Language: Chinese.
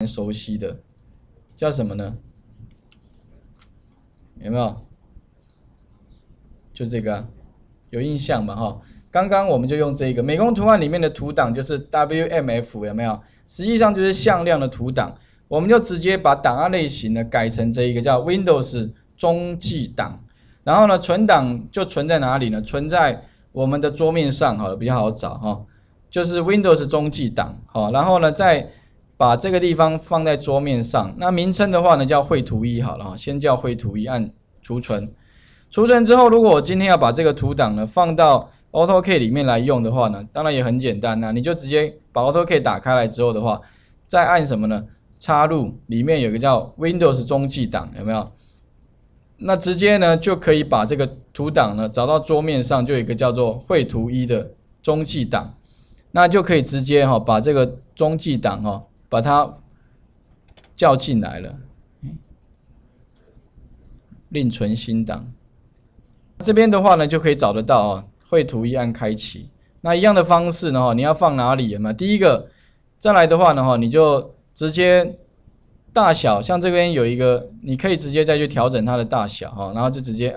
蛮熟悉的，叫什么呢？有没有？就这个，有印象吧？哈，刚刚我们就用这个美工图案里面的图档，就是 WMF，有没有？实际上就是向量的图档，我们就直接把档案类型呢改成这一个叫 Windows 中继档，然后呢，存档就存在哪里呢？存在我们的桌面上，好了，比较好找哈，就是 Windows 中继档，好，然后呢，在把这个地方放在桌面上，那名称的话呢叫“绘图一”好了先叫“绘图一”，按储存，储存之后，如果我今天要把这个图档呢放到 AutoCAD 里面来用的话呢，当然也很简单呐，你就直接把 AutoCAD 打开来之后的话，再按什么呢？插入里面有个叫 Windows 中继档，有没有？那直接呢就可以把这个图档呢找到桌面上，就有一个叫做“绘图一”的中继档，那就可以直接哈把这个中继档哈。把它叫进来了，另存新档。这边的话呢，就可以找得到啊。绘图一按开启，那一样的方式呢，哈，你要放哪里嘛？第一个，再来的话呢，哈，你就直接大小，像这边有一个，你可以直接再去调整它的大小，哈，然后就直接。按。